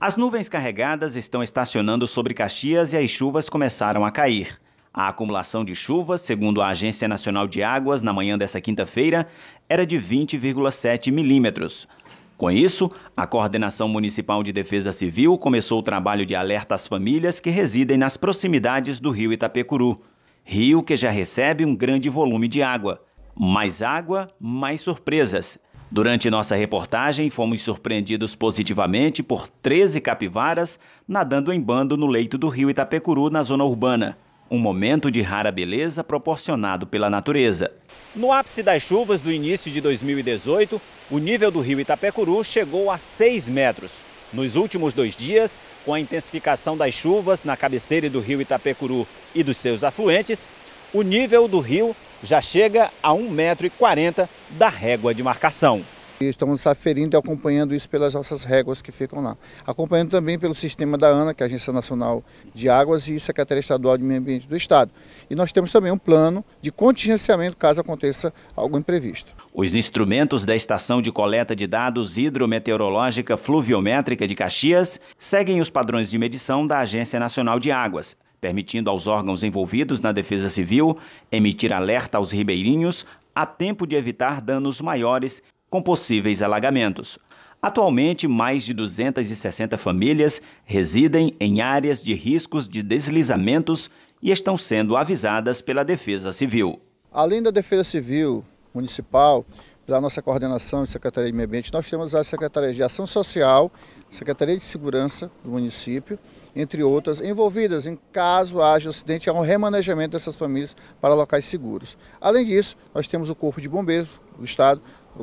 As nuvens carregadas estão estacionando sobre Caxias e as chuvas começaram a cair. A acumulação de chuvas, segundo a Agência Nacional de Águas, na manhã desta quinta-feira, era de 20,7 milímetros. Com isso, a Coordenação Municipal de Defesa Civil começou o trabalho de alerta às famílias que residem nas proximidades do rio Itapecuru, rio que já recebe um grande volume de água. Mais água, mais surpresas. Durante nossa reportagem, fomos surpreendidos positivamente por 13 capivaras nadando em bando no leito do rio Itapecuru, na zona urbana. Um momento de rara beleza proporcionado pela natureza. No ápice das chuvas do início de 2018, o nível do rio Itapecuru chegou a 6 metros. Nos últimos dois dias, com a intensificação das chuvas na cabeceira do rio Itapecuru e dos seus afluentes, o nível do rio já chega a 1,40m da régua de marcação. estamos aferindo e acompanhando isso pelas nossas réguas que ficam lá. Acompanhando também pelo sistema da ANA, que é a Agência Nacional de Águas e Secretaria Estadual de Meio Ambiente do Estado. E nós temos também um plano de contingenciamento caso aconteça algo imprevisto. Os instrumentos da Estação de Coleta de Dados Hidrometeorológica Fluviométrica de Caxias seguem os padrões de medição da Agência Nacional de Águas permitindo aos órgãos envolvidos na defesa civil emitir alerta aos ribeirinhos a tempo de evitar danos maiores com possíveis alagamentos. Atualmente, mais de 260 famílias residem em áreas de riscos de deslizamentos e estão sendo avisadas pela Defesa Civil. Além da Defesa Civil Municipal, pela nossa coordenação de Secretaria de Meio Ambiente, nós temos a Secretaria de Ação Social Secretaria de Segurança do município, entre outras, envolvidas em caso haja acidente, há um remanejamento dessas famílias para locais seguros. Além disso, nós temos o Corpo de Bombeiros do Estado,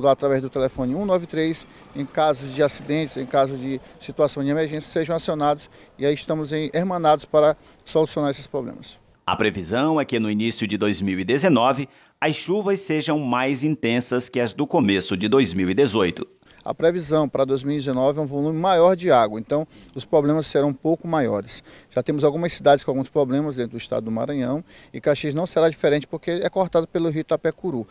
através do telefone 193, em casos de acidentes, em caso de situação de emergência, sejam acionados e aí estamos hermanados para solucionar esses problemas. A previsão é que no início de 2019, as chuvas sejam mais intensas que as do começo de 2018. A previsão para 2019 é um volume maior de água, então os problemas serão um pouco maiores. Já temos algumas cidades com alguns problemas dentro do estado do Maranhão e Caxias não será diferente porque é cortado pelo rio Itapecuru.